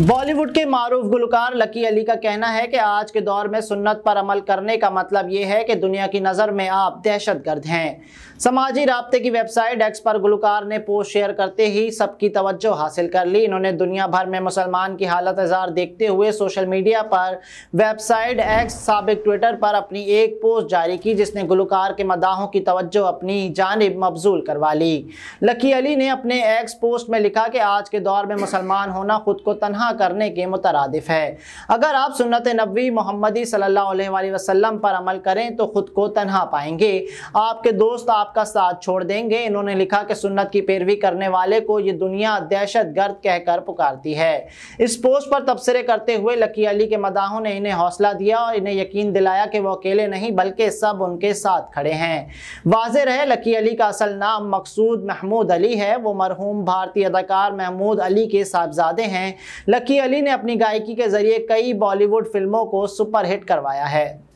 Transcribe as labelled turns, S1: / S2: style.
S1: बॉलीवुड के मारूफ गुलकार लकी अली का कहना है कि आज के दौर में सुन्नत पर अमल करने का मतलब ये है कि दुनिया की नज़र में आप दहशतगर्द हैं समाजी रबते की वेबसाइट एक्स पर गुलकार ने पोस्ट शेयर करते ही सबकी तवज्जो हासिल कर ली इन्होंने दुनिया भर में मुसलमान की हालत इजहार देखते हुए सोशल मीडिया पर वेबसाइट एक्स सबक ट्विटर पर अपनी एक पोस्ट जारी की जिसने गुलकार के मदाहों की तवज्जो अपनी जानब मबजूल करवा ली लकी अली ने अपने एक्स पोस्ट में लिखा कि आज के दौर में मुसलमान होना खुद को तनहा मना करने के मुतरदफ है अगर आप सुनत नबी मोहम्मदी सल्ला वसम पर अमल करें तो ख़ुद को तनहा पाएंगे आपके दोस्त आपका साथ छोड़ देंगे इन्होंने लिखा कि सुन्नत की पैरवी करने वाले को ये दुनिया दहशत गर्द कहकर पुकारती है इस पोस्ट पर तबसरे करते हुए लकी अली के मदाहों ने इन्हें हौसला दिया और इन्हें यकीन दिलाया कि वह अकेले नहीं बल्कि सब उनके साथ खड़े हैं वाज रहे लकी अली का असल नाम मकसूद महमूद अली है वो मरहूम भारतीय अदाकार महमूद अली के साहबजादे हैं लकी अली ने अपनी गायकी के जरिए कई बॉलीवुड फिल्मों को सुपरहिट करवाया है